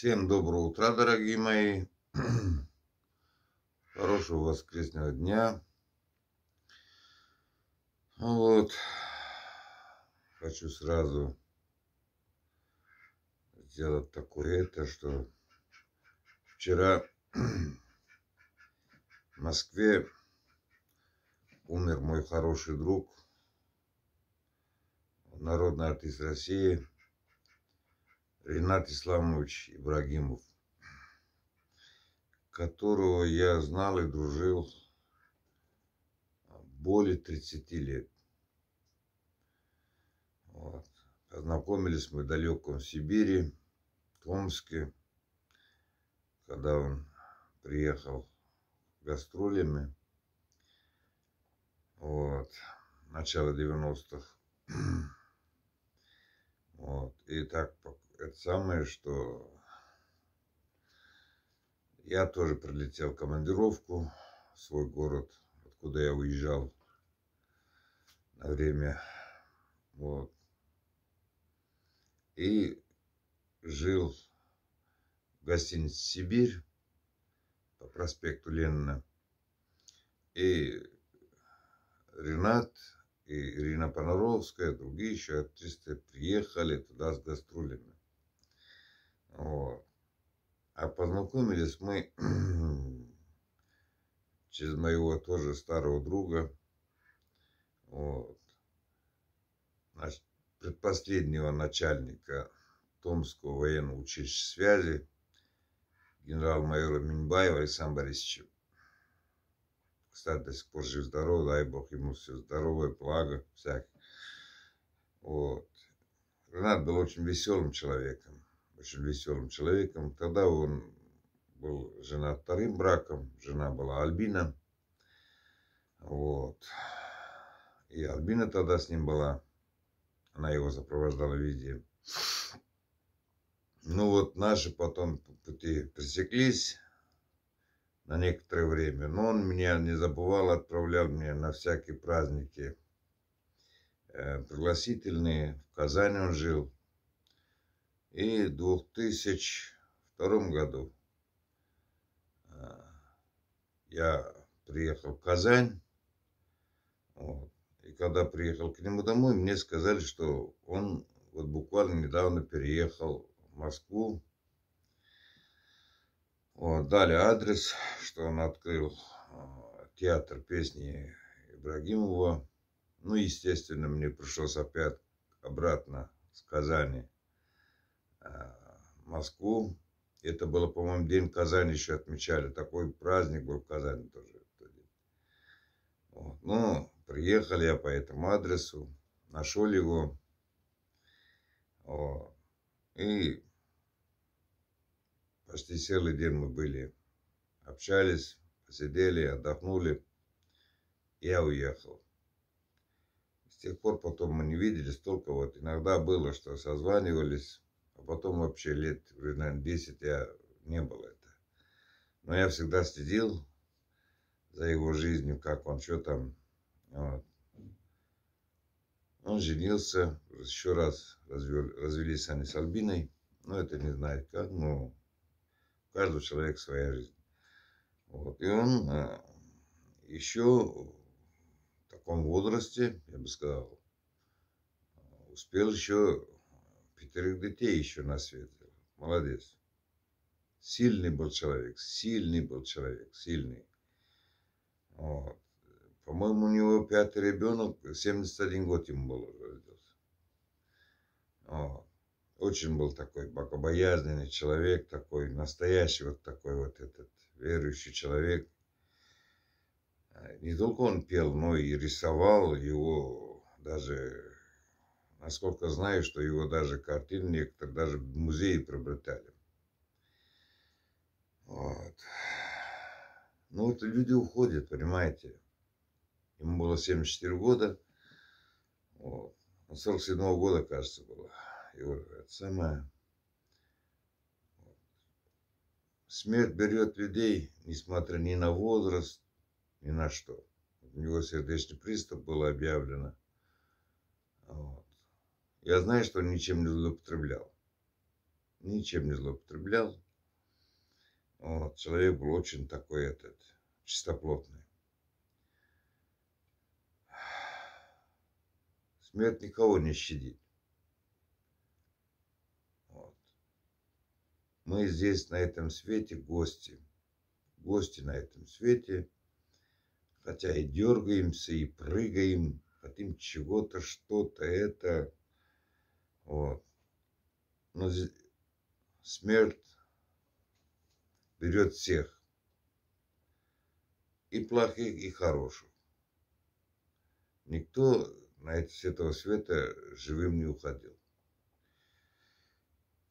Всем доброе утро, дорогие мои. Хорошего воскресного дня. Вот. Хочу сразу сделать такое это, что вчера в Москве умер мой хороший друг, народный артист России – Ренат Исламович Ибрагимов, которого я знал и дружил более 30 лет. Вот. Познакомились мы в далеком Сибири, в Омске, когда он приехал гастролями. Вот. Начало 90-х. Вот. И так это самое, что я тоже прилетел в командировку в свой город, откуда я уезжал на время. Вот. И жил в гостинице «Сибирь» по проспекту Ленина. И Ренат, и Ирина Понаровская, другие еще артисты приехали туда с гастролями. Вот. А познакомились мы через моего тоже старого друга. Вот. Значит, предпоследнего начальника Томского военного училища связи генерал-майора Минбаева Александра Борисовича. Кстати, до сих пор жив-здоров, дай бог ему все здоровое, благо всякое. Вот. Ренат был очень веселым человеком очень веселым человеком. Тогда он был женат вторым браком, жена была Альбина. Вот. И Альбина тогда с ним была. Она его сопровождала везде. Ну вот наши потом пути пресеклись на некоторое время. Но он меня не забывал, отправлял мне на всякие праздники э, пригласительные. В Казани он жил и 2002 году а, я приехал в Казань. Вот. И когда приехал к нему домой, мне сказали, что он вот буквально недавно переехал в Москву. Вот, дали адрес, что он открыл а, театр песни Ибрагимова. Ну, естественно, мне пришлось опять обратно с Казани Э, Москву. Это было, по-моему, День Казани еще отмечали. Такой праздник был в Казани тоже. Вот. Ну, приехали я по этому адресу, нашел его. Вот. И почти целый день мы были, общались, посидели, отдохнули. Я уехал. С тех пор потом мы не виделись, только вот иногда было, что созванивались, а потом вообще лет, уже, наверное, 10 я не было это. Но я всегда следил за его жизнью, как он, что там. Вот. Он женился, еще раз развел, развелись они с Альбиной. Ну, это не знаю как, но у каждого человека своя жизнь. Вот. И он а, еще в таком возрасте, я бы сказал, успел еще пятерых детей еще на свет. Молодец. Сильный был человек, сильный был человек, сильный. Вот. По-моему, у него пятый ребенок, 71 год ему было родился. Вот. Очень был такой богобоязненный человек, такой настоящий вот такой вот этот верующий человек. Э, не только он пел, но и рисовал его даже Насколько знаю, что его даже картины некоторые даже в музее приобретали. Вот. Ну, вот люди уходят, понимаете. Ему было 74 года. Вот. 47 ну, -го года, кажется, было. Его это самое. Вот. Смерть берет людей, несмотря ни на возраст, ни на что. У него сердечный приступ было объявлено. Вот. Я знаю, что он ничем не злоупотреблял. Ничем не злоупотреблял. Вот, человек был очень такой этот, чистоплотный. Смерть никого не щадит. Вот. Мы здесь, на этом свете, гости. Гости на этом свете. Хотя и дергаемся, и прыгаем, хотим чего-то, что-то, это... Вот. Но смерть берет всех. И плохих, и хороших. Никто на с этого света живым не уходил.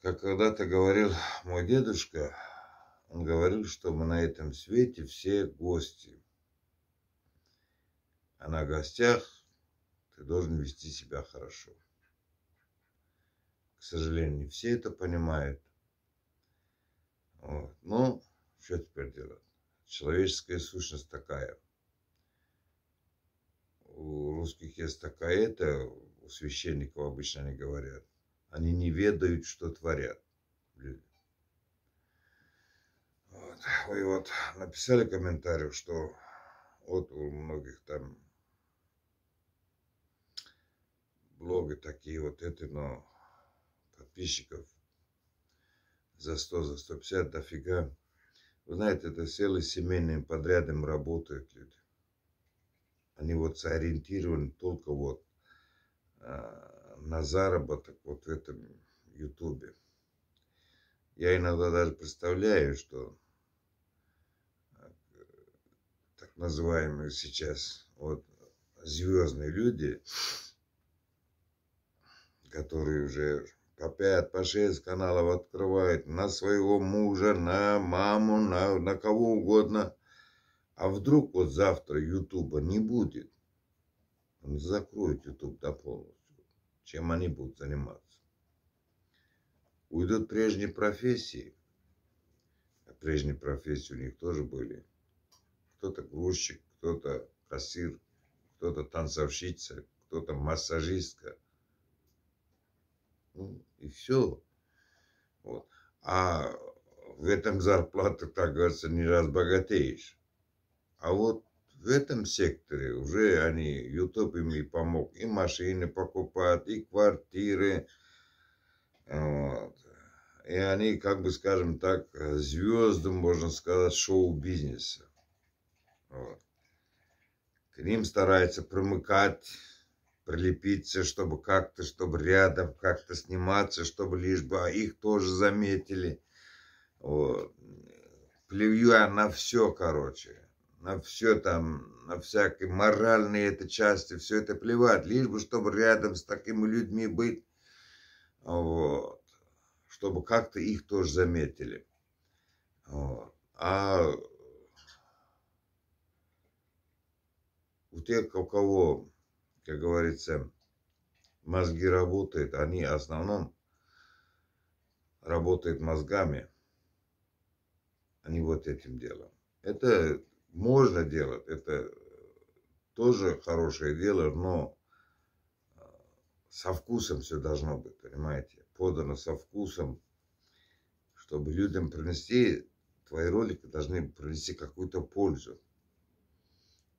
Как когда-то говорил мой дедушка, он говорил, что мы на этом свете все гости. А на гостях ты должен вести себя хорошо. К сожалению, не все это понимают. Вот. Ну, что теперь делать? Человеческая сущность такая. У русских есть такая это, у священников обычно не говорят. Они не ведают, что творят люди. Вот. И вот написали комментарий, что вот у многих там блоги такие вот эти, но подписчиков за 100, за 150, дофига. Вы знаете, это целый семейным подрядом работают люди. Они вот сориентированы только вот а, на заработок вот в этом ютубе. Я иногда даже представляю, что а, так называемые сейчас вот звездные люди, которые уже Опять по шесть каналов открывает на своего мужа, на маму, на, на кого угодно. А вдруг вот завтра Ютуба не будет? Он закроет Ютуб до полностью. Чем они будут заниматься? Уйдут прежние профессии. А прежние профессии у них тоже были. Кто-то грузчик, кто-то кассир, кто-то танцовщица, кто-то массажистка – ну, и все. Вот. А в этом зарплата, так говорится, не разбогатеешь. А вот в этом секторе уже они, ютуб им и помог, и машины покупают, и квартиры. Вот. И они, как бы скажем так, звезды, можно сказать, шоу-бизнеса. Вот. К ним стараются примыкать прилепиться, чтобы как-то, чтобы рядом как-то сниматься, чтобы лишь бы а их тоже заметили. Вот. Плевья на все, короче, на все там, на всякие моральные это части, все это плевать, лишь бы, чтобы рядом с такими людьми быть, вот, чтобы как-то их тоже заметили. Вот. А у тех, у кого как говорится, мозги работают, они в основном работают мозгами, а не вот этим делом. Это можно делать, это тоже хорошее дело, но а, со вкусом все должно быть, понимаете? Подано со вкусом, чтобы людям принести, твои ролики должны принести какую-то пользу.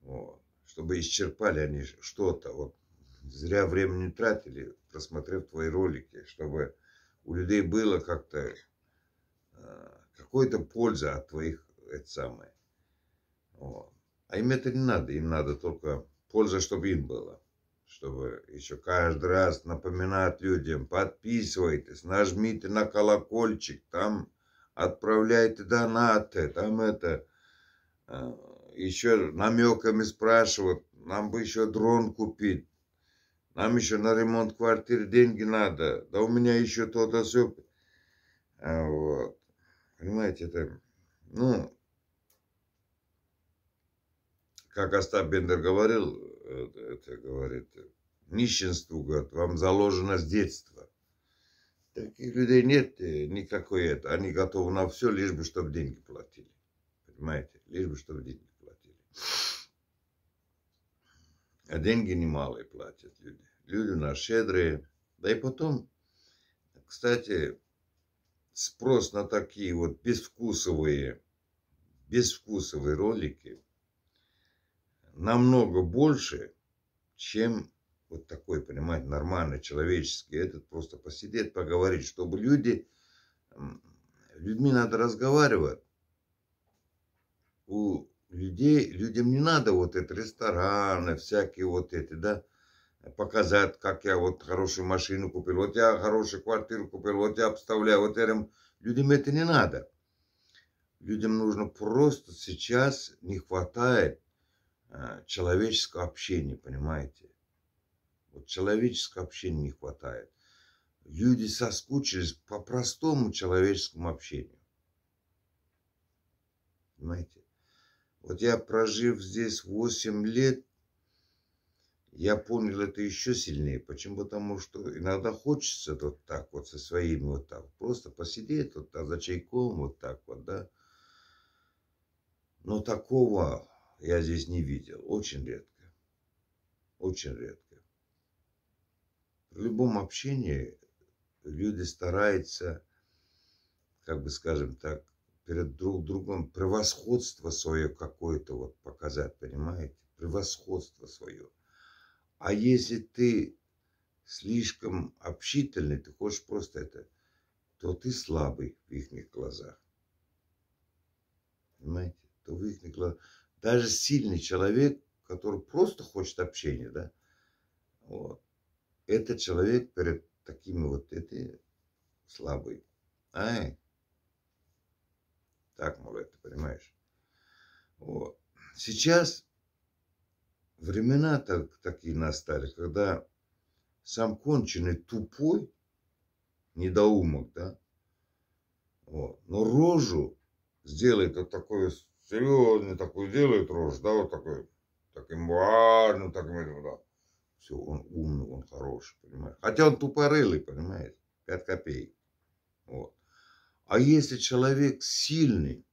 Вот чтобы исчерпали они что-то. Вот зря время не тратили, просмотрев твои ролики, чтобы у людей было как-то э, какой-то польза от твоих это самое. Вот. А им это не надо, им надо только польза, чтобы им было. Чтобы еще каждый раз напоминать людям, подписывайтесь, нажмите на колокольчик, там отправляйте донаты, там это э, еще намеками спрашивают, нам бы еще дрон купить, нам еще на ремонт квартир деньги надо, да у меня еще то-то все. А вот. Понимаете, это, ну, как Остап Бендер говорил, это говорит, нищенству, говорит, вам заложено с детства. Таких людей нет э, никакой это. Они готовы на все, лишь бы, чтобы деньги платили. Понимаете? Лишь бы, чтобы деньги а деньги немалые платят люди. Люди у нас щедрые. Да и потом, кстати, спрос на такие вот безвкусовые, безвкусовые ролики намного больше, чем вот такой, понимаете, нормальный, человеческий. Этот просто посидеть, поговорить, чтобы люди... Людьми надо разговаривать. У людей, людям не надо вот эти рестораны, всякие вот эти, да, показать, как я вот хорошую машину купил, вот я хорошую квартиру купил, вот я обставляю, вот этим людям это не надо. Людям нужно просто сейчас не хватает а, человеческого общения, понимаете? Вот человеческого общения не хватает. Люди соскучились по простому человеческому общению. Понимаете? Вот я, прожив здесь 8 лет, я понял это еще сильнее. Почему? Потому что иногда хочется вот так вот со своими вот так. Просто посидеть вот так за чайком вот так вот, да. Но такого я здесь не видел. Очень редко. Очень редко. В любом общении люди стараются, как бы скажем так, перед друг другом превосходство свое какое-то вот показать, понимаете? Превосходство свое. А если ты слишком общительный, ты хочешь просто это, то ты слабый в их глазах. Понимаете? То в их глазах. Даже сильный человек, который просто хочет общения, да, вот, этот человек перед такими вот эти слабый. Ай, так, Мурат, ты понимаешь? Вот. Сейчас времена так, такие настали, когда сам конченый тупой, недоумок, да, вот, но рожу сделает вот такой серьезный, такой делает рожу, да, вот такой, таким важным, таким этим, да. Все, он умный, он хороший, понимаешь. Хотя он тупорылый, понимаешь, 5 копеек. Вот. А если человек сильный,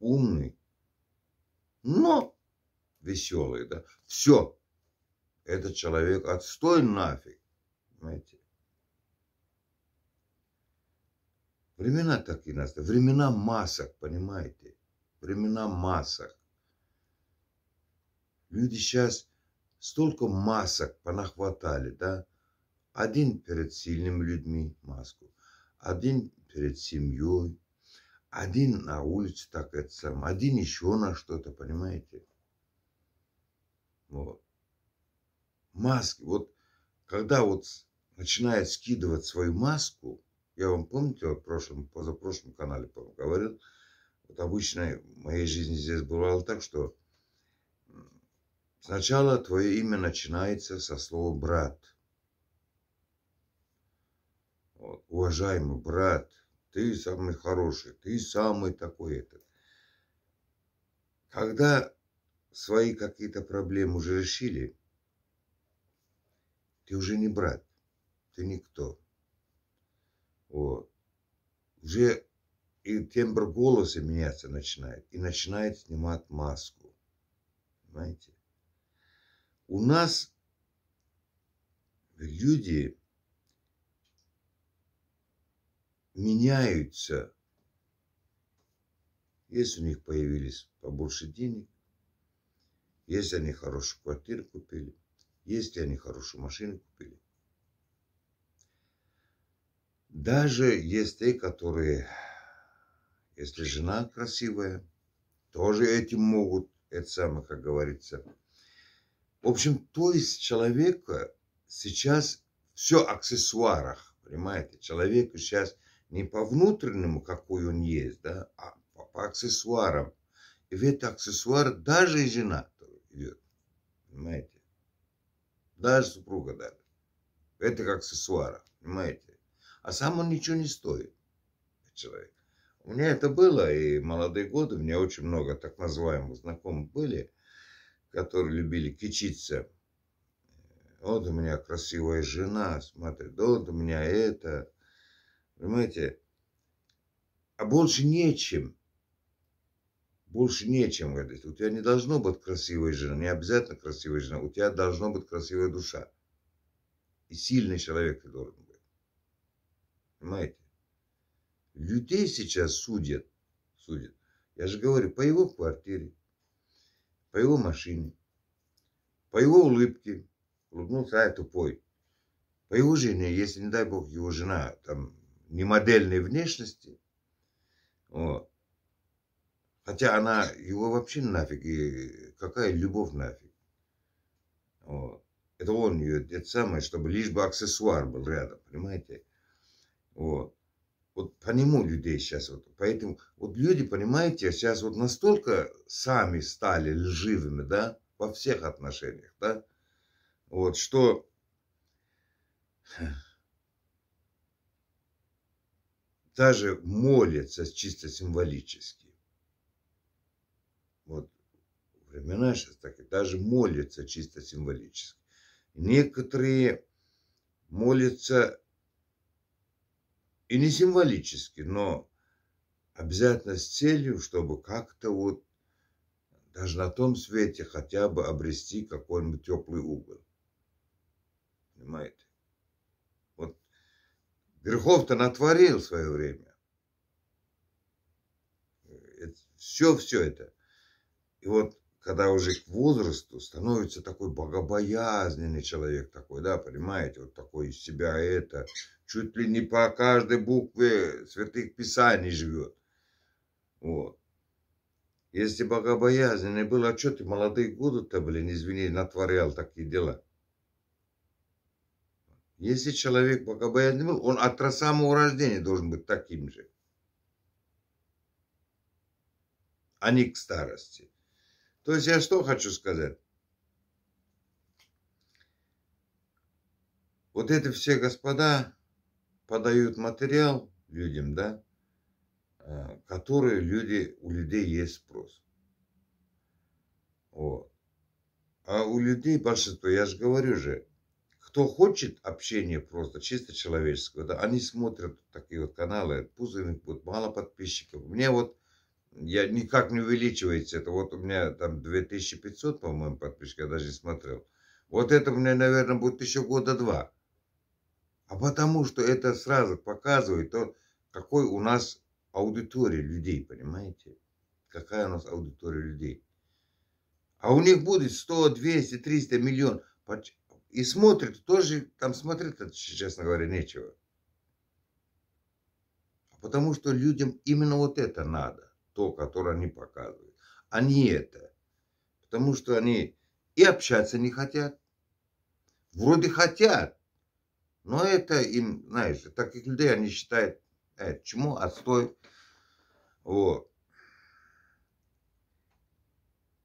умный, но веселый, да, все, этот человек отстой нафиг, понимаете? Времена такие настали, времена масок, понимаете? Времена масок. Люди сейчас столько масок понахватали, да? Один перед сильными людьми маску, один перед семьей. Один на улице, так это сам. Один еще на что-то, понимаете? Вот. Маски. Вот когда вот начинает скидывать свою маску, я вам помните, в прошлом, позапрошлом канале, говорил, вот обычно в моей жизни здесь бывало так, что сначала твое имя начинается со слова «брат». Вот, уважаемый брат – ты самый хороший, ты самый такой этот. Когда свои какие-то проблемы уже решили, ты уже не брат, ты никто. Вот. Уже и тембр голоса меняться начинает, и начинает снимать маску. Понимаете? У нас люди меняются. Если у них появились побольше денег, если они хорошую квартиру купили, если они хорошую машину купили. Даже есть те, которые, если жена красивая, тоже этим могут, это самое, как говорится. В общем, то есть человека сейчас все аксессуарах, понимаете? Человеку сейчас не по внутреннему, какой он есть, да, а по, по аксессуарам. И ведь аксессуар даже и женатого идет. Понимаете? Даже супруга даже. Это как аксессуара. Понимаете? А сам он ничего не стоит. Человек. У меня это было, и молодые годы, у меня очень много так называемых знакомых были, которые любили кичиться. Вот у меня красивая жена, смотри, вот у меня это. Понимаете? А больше нечем. Больше нечем, говорит. У тебя не должно быть красивой жены, не обязательно красивой жены. У тебя должна быть красивая душа. И сильный человек ты должен быть. Понимаете? Людей сейчас судят. Судят. Я же говорю, по его квартире, по его машине, по его улыбке. Улыбнулся, а я тупой. По его жене, если, не дай бог, его жена там немодельной внешности, вот. хотя она его вообще нафиг, и какая любовь нафиг. Вот. Это он ее, это самое, чтобы лишь бы аксессуар был рядом, понимаете? Вот. Вот по нему людей сейчас вот. Поэтому вот люди, понимаете, сейчас вот настолько сами стали лживыми, да, во всех отношениях, да, вот, что даже молятся чисто символически. Вот времена сейчас так, даже молятся чисто символически. Некоторые молятся и не символически, но обязательно с целью, чтобы как-то вот даже на том свете хотя бы обрести какой-нибудь теплый угол. Понимаете? Верхов то натворил в свое время. Все, все это. И вот когда уже к возрасту становится такой богобоязненный человек такой, да, понимаете, вот такой из себя это, чуть ли не по каждой букве святых писаний живет. Вот. Если богобоязненный был, а что ты молодые годы-то, блин, извини, натворял такие дела? Если человек богобоязнен был, он от самого рождения должен быть таким же. А не к старости. То есть я что хочу сказать? Вот это все господа подают материал людям, да, э, которые люди, у людей есть спрос. Вот. А у людей большинство, я же говорю же, кто хочет общение просто, чисто человеческого, да, они смотрят такие вот каналы, пусть у них будет мало подписчиков. Мне вот, я никак не увеличивается это. Вот у меня там 2500, по-моему, подписчиков, я даже не смотрел. Вот это у меня, наверное, будет еще года два. А потому что это сразу показывает то, какой у нас аудитория людей, понимаете? Какая у нас аудитория людей. А у них будет 100, 200, 300 миллионов. И смотрит тоже, там смотреть, честно говоря, нечего. Потому что людям именно вот это надо, то, которое они показывают, а не это. Потому что они и общаться не хотят, вроде хотят, но это им, знаешь, таких людей они считают, э, чему отстой. Вот.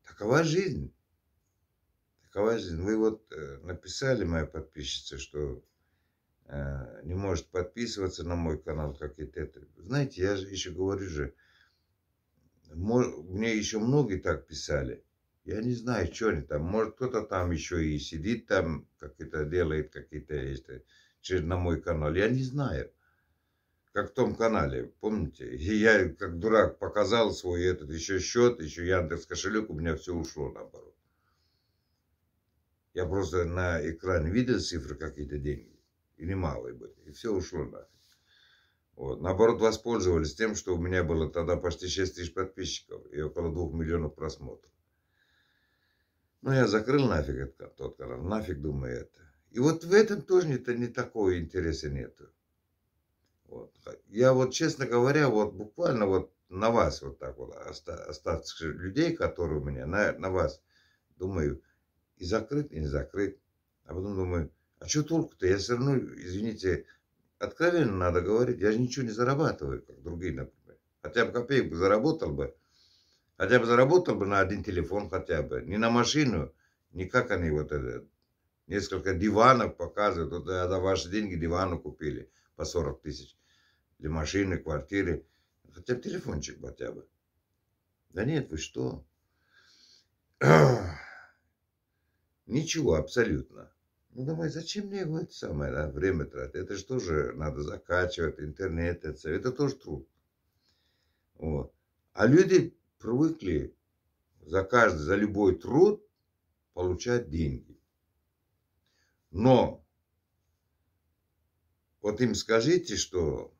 Такова жизнь. Ковазин, вы вот э, написали, моя подписчица, что э, не может подписываться на мой канал, как и это. Знаете, я же еще говорю же, мне еще многие так писали. Я не знаю, что они там. Может, кто-то там еще и сидит там, как это делает, какие-то есть на мой канал. Я не знаю. Как в том канале, помните? И я как дурак показал свой этот еще счет, еще Яндекс кошелек, у меня все ушло наоборот. Я просто на экране видел цифры какие-то деньги. И немалые были. И все ушло нафиг. Вот. Наоборот, воспользовались тем, что у меня было тогда почти 6 тысяч подписчиков и около 2 миллионов просмотров. но ну, я закрыл нафиг этот, тот канал, нафиг, думаю, это. И вот в этом тоже не, то не такого интереса нету. Вот. Я вот, честно говоря, вот буквально вот на вас вот так вот, остаться людей, которые у меня, на, на вас, думаю, и закрыт, и не закрыт. А потом думаю, а что толку-то? Я все равно, извините, откровенно надо говорить, я же ничего не зарабатываю, как другие, например. Хотя бы копейку заработал бы, хотя бы заработал бы на один телефон хотя бы, не на машину, не как они вот это, несколько диванов показывают, вот это ваши деньги дивану купили по 40 тысяч, для машины, квартиры, хотя бы телефончик хотя бы. Да нет, вы что? Ничего, абсолютно. Ну давай, зачем мне его это самое, да, время тратить? Это же тоже надо закачивать, интернет, это, это тоже труд. Вот. А люди привыкли за каждый, за любой труд получать деньги. Но вот им скажите, что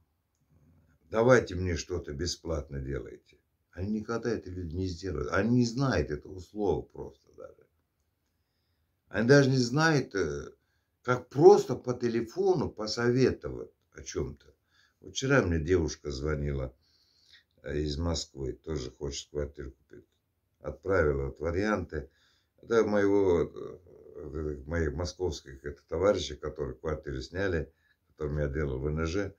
давайте мне что-то бесплатно делайте. Они никогда это люди не сделают. Они не знают это слова просто. Они даже не знают, э, как просто по телефону посоветовать о чем-то. Вчера мне девушка звонила э, из Москвы, тоже хочет квартиру купить. Отправила вот варианты. Это моего, э, моих московских это, товарищи, которые квартиры сняли, которым я делал в НЖ,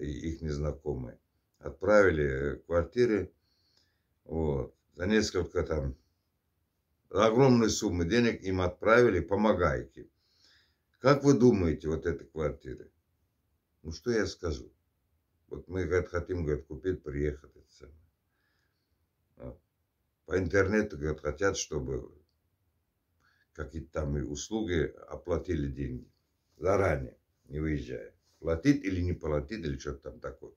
их незнакомые. Отправили квартиры, вот, за несколько там огромные суммы денег им отправили, помогайте. Как вы думаете, вот этой квартиры? Ну, что я скажу? Вот мы, говорит, хотим, говорит, купить, приехать. Это самое. А, по интернету, говорят, хотят, чтобы какие-то там и услуги оплатили деньги. Заранее, не выезжая. Платить или не платить, или что-то там такое.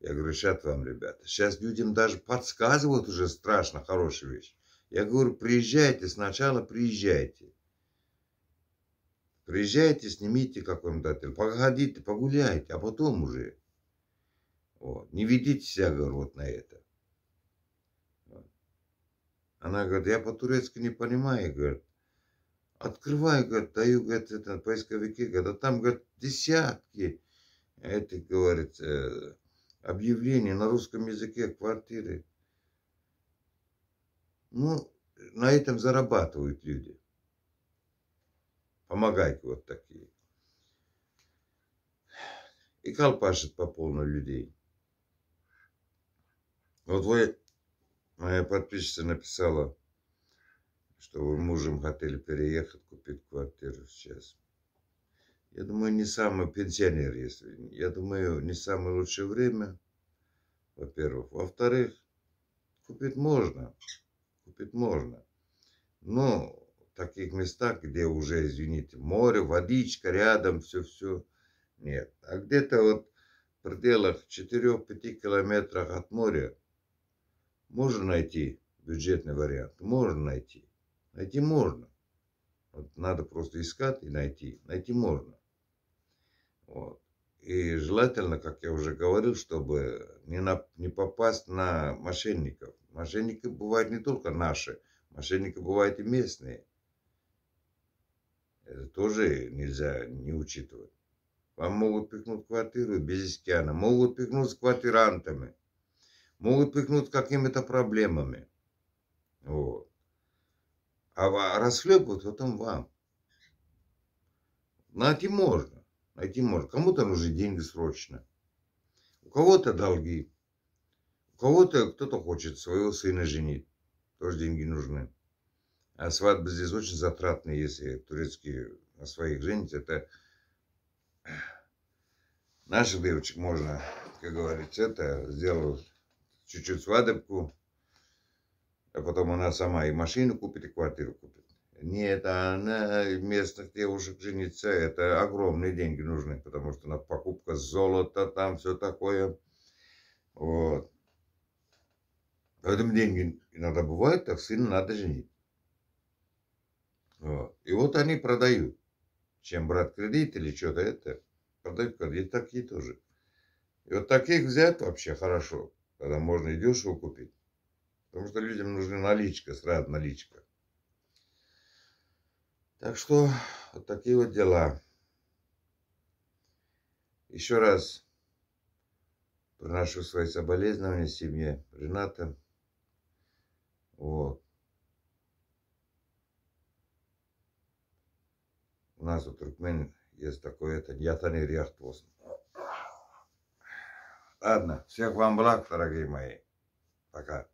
Я говорю, решат вам, ребята. Сейчас людям даже подсказывают уже страшно хорошая вещь. Я говорю, приезжайте, сначала приезжайте. Приезжайте, снимите какой-нибудь отель, погодите, погуляйте, а потом уже. Вот. Не ведите себя, говорю, вот на это. Она говорит, я по-турецки не понимаю, говорит. Открываю, говорит, даю, говорит, это, поисковики, говорит, а там, говорит, десятки, это, говорит, э, объявлений на русском языке квартиры. Ну, на этом зарабатывают люди. Помогайки вот такие. И колпашит по полной людей. Вот вы, моя подписчица написала, что вы мужем хотели переехать, купить квартиру сейчас. Я думаю, не самый пенсионер, если... Я думаю, не самое лучшее время, во-первых. Во-вторых, купить можно купить можно. Но в таких местах, где уже, извините, море, водичка рядом, все-все, нет. А где-то вот в пределах 4-5 километрах от моря можно найти бюджетный вариант. Можно найти. Найти можно. Вот надо просто искать и найти. Найти можно. Вот. И желательно, как я уже говорил, чтобы не, на, не попасть на мошенников. Мошенники бывают не только наши, мошенники бывают и местные. Это тоже нельзя не учитывать. Вам могут пихнуть квартиру без искиана, могут пихнуть с квартирантами, могут пихнуть какими-то проблемами. Вот. А расхлебывают потом вам. Найти можно найти можно. Кому-то нужны деньги срочно. У кого-то долги. У кого-то кто-то хочет своего сына женить. Тоже деньги нужны. А свадьбы здесь очень затратные, если турецкие на своих женить. Это наших девочек можно, как говорится, это сделать чуть-чуть свадебку, а потом она сама и машину купит, и квартиру купит. Нет, а на местных девушек жениться, это огромные деньги нужны, потому что на покупка золота, там все такое. Вот. Поэтому деньги иногда бывают, так сына надо женить. Вот. И вот они продают. Чем брать кредит или что-то это, продают кредит такие тоже. И вот таких взять вообще хорошо, когда можно и дешево купить. Потому что людям нужны наличка, сразу наличка. Так что вот такие вот дела. Еще раз приношу свои соболезнования семье Рената. Вот. У нас у туркмен есть такой это ятани ряхтвост. Ладно, всех вам благ, дорогие мои. Пока.